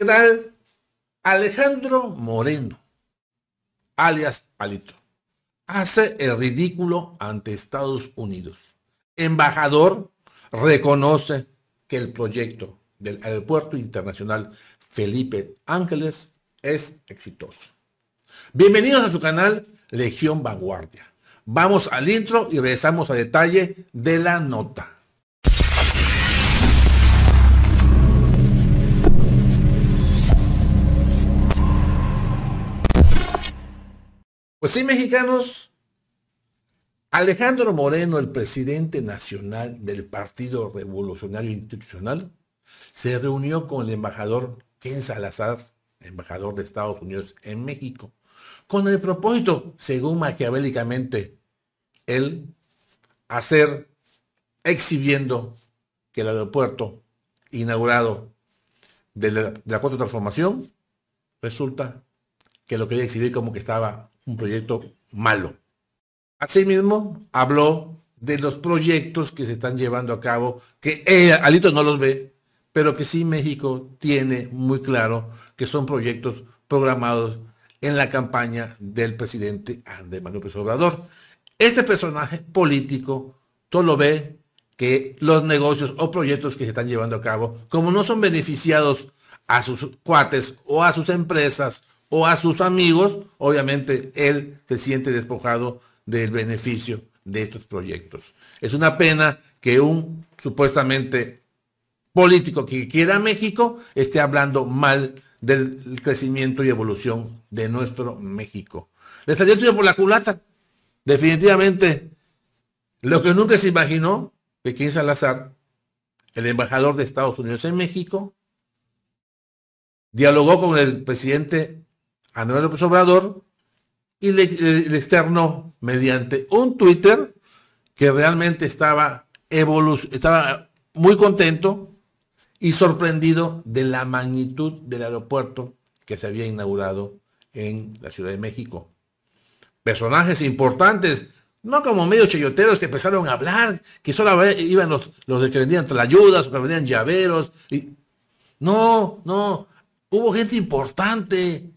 General Alejandro Moreno, alias Alito, hace el ridículo ante Estados Unidos. Embajador reconoce que el proyecto del Aeropuerto Internacional Felipe Ángeles es exitoso. Bienvenidos a su canal Legión Vanguardia. Vamos al intro y regresamos a detalle de la nota. Pues sí, mexicanos, Alejandro Moreno, el presidente nacional del Partido Revolucionario Institucional, se reunió con el embajador Ken Salazar, embajador de Estados Unidos en México, con el propósito, según maquiavélicamente él, hacer exhibiendo que el aeropuerto inaugurado de la, de la cuarta transformación resulta que lo quería exhibir como que estaba un proyecto malo. Asimismo, habló de los proyectos que se están llevando a cabo, que eh, Alito no los ve, pero que sí México tiene muy claro que son proyectos programados en la campaña del presidente Andrés Manuel López Obrador. Este personaje político todo lo ve que los negocios o proyectos que se están llevando a cabo, como no son beneficiados a sus cuates o a sus empresas o a sus amigos, obviamente él se siente despojado del beneficio de estos proyectos. Es una pena que un supuestamente político que quiera México esté hablando mal del crecimiento y evolución de nuestro México. Le salió tuyo por la culata. Definitivamente, lo que nunca se imaginó, que quiso Salazar, el embajador de Estados Unidos en México, dialogó con el presidente a López Obrador y le, externo externó mediante un Twitter que realmente estaba, estaba muy contento y sorprendido de la magnitud del aeropuerto que se había inaugurado en la Ciudad de México. Personajes importantes, no como medio chayoteros que empezaron a hablar, que solo iban los, los que vendían trayudas, o que vendían llaveros. Y... No, no, hubo gente importante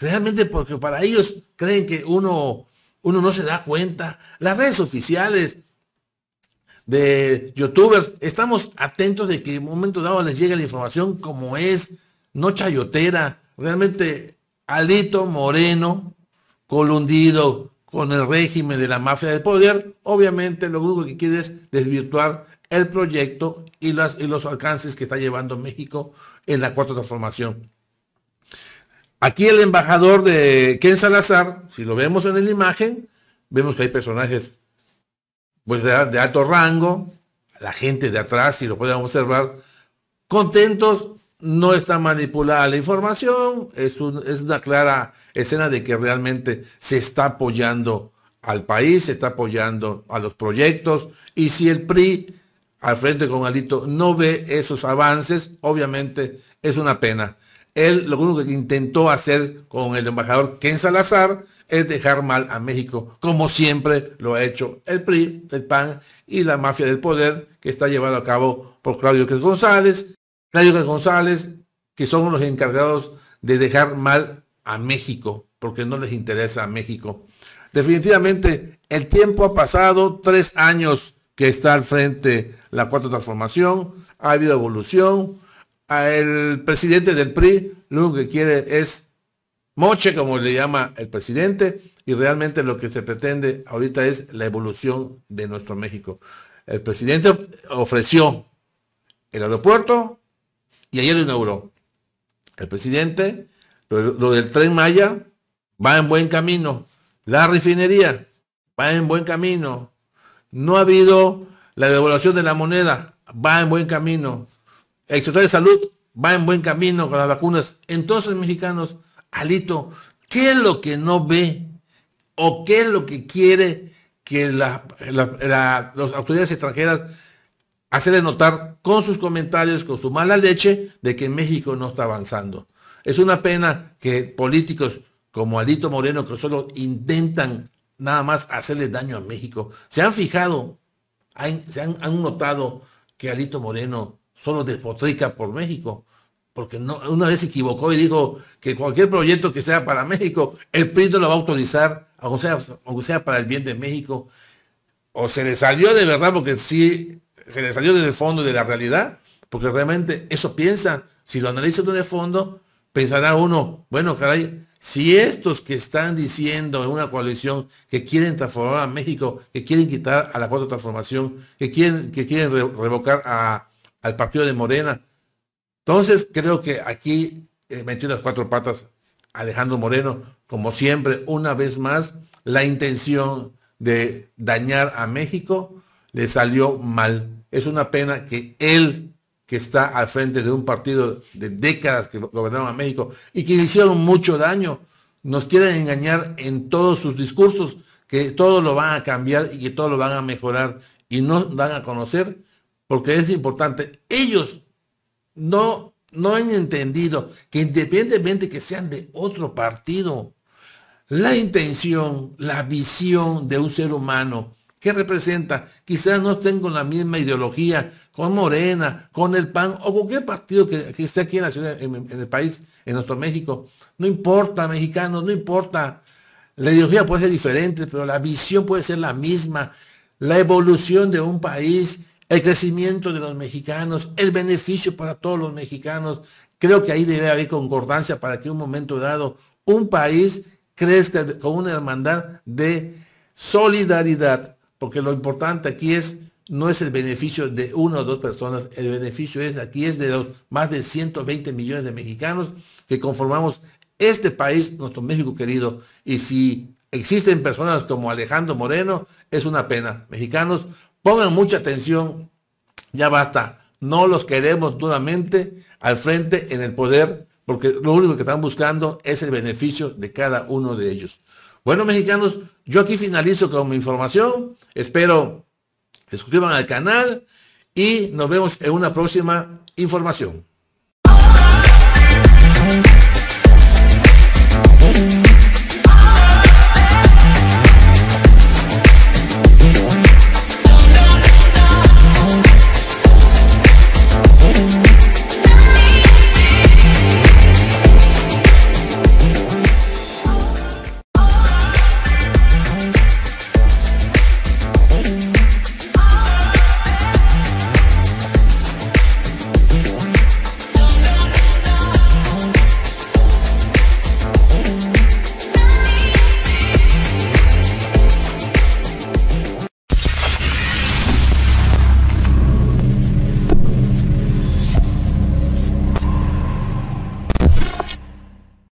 Realmente porque para ellos creen que uno, uno no se da cuenta. Las redes oficiales de youtubers, estamos atentos de que en un momento dado les llegue la información como es, no chayotera. Realmente Alito Moreno, colundido con el régimen de la mafia del poder, obviamente lo único que quiere es desvirtuar el proyecto y, y los alcances que está llevando México en la cuarta transformación. Aquí el embajador de Ken Salazar, si lo vemos en la imagen, vemos que hay personajes pues, de, alto rango, la gente de atrás, si lo podemos observar, contentos, no está manipulada la información, es una clara escena de que realmente se está apoyando al país, se está apoyando a los proyectos, y si el PRI al frente con Alito no ve esos avances, obviamente es una pena él lo único que intentó hacer con el embajador Ken Salazar es dejar mal a México, como siempre lo ha hecho el PRI, el PAN y la mafia del poder que está llevado a cabo por Claudio González. Claudio González, que son los encargados de dejar mal a México, porque no les interesa a México. Definitivamente, el tiempo ha pasado, tres años que está al frente la cuarta transformación, ha habido evolución, el presidente del PRI lo que quiere es moche, como le llama el presidente, y realmente lo que se pretende ahorita es la evolución de nuestro México. El presidente ofreció el aeropuerto y ayer lo inauguró. El presidente, lo, lo del tren Maya, va en buen camino. La refinería va en buen camino. No ha habido la devaluación de la moneda, va en buen camino el sector de salud va en buen camino con las vacunas. Entonces, mexicanos, Alito, ¿qué es lo que no ve? ¿O qué es lo que quiere que la, las autoridades extranjeras hacerle notar con sus comentarios, con su mala leche, de que México no está avanzando? Es una pena que políticos como Alito Moreno, que solo intentan nada más hacerle daño a México, se han fijado, se han, han notado que Alito Moreno solo despotrica por México, porque una vez se equivocó y dijo que cualquier proyecto que sea para México, el PRI no lo va a autorizar, aunque sea, para el bien de México. O se le salió de verdad, porque sí, se le salió desde el fondo de la realidad, porque realmente eso piensa, si lo analiza desde el fondo, pensará uno, bueno, caray, si estos que están diciendo en una coalición que quieren transformar a México, que quieren quitar a la cuarta transformación, que quieren, que quieren revocar a, al partido de Morena. Entonces creo que aquí eh, metió las cuatro patas Alejandro Moreno, como siempre, una vez más, la intención de dañar a México le salió mal. Es una pena que él, que está al frente de un partido de décadas que gobernaron a México y que hicieron mucho daño, nos quieren engañar en todos sus discursos, que todo lo van a cambiar y que todo lo van a mejorar y no van a conocer porque es importante. Ellos no, no han entendido que independientemente que sean de otro partido, la intención, la visión de un ser humano que representa, quizás no tengo la misma ideología con Morena, con el PAN o con cualquier partido que, esté aquí en, la ciudad, en el país, en nuestro México. No importa, mexicanos, no importa. La ideología puede ser diferente, pero la visión puede ser la misma. La evolución de un país el crecimiento de los mexicanos, el beneficio para todos los mexicanos. Creo que ahí debe haber concordancia para que en un momento dado un país crezca con una hermandad de solidaridad, porque lo importante aquí es no es el beneficio de una o dos personas, el beneficio es aquí es de los más de 120 millones de mexicanos que conformamos este país, nuestro México querido. Y si existen personas como Alejandro Moreno, es una pena. Mexicanos, Pongan mucha atención, ya basta. No los queremos nuevamente al frente en el poder, porque lo único que están buscando es el beneficio de cada uno de ellos. Bueno, mexicanos, yo aquí finalizo con mi información. Espero que suscriban al canal y nos vemos en una próxima información.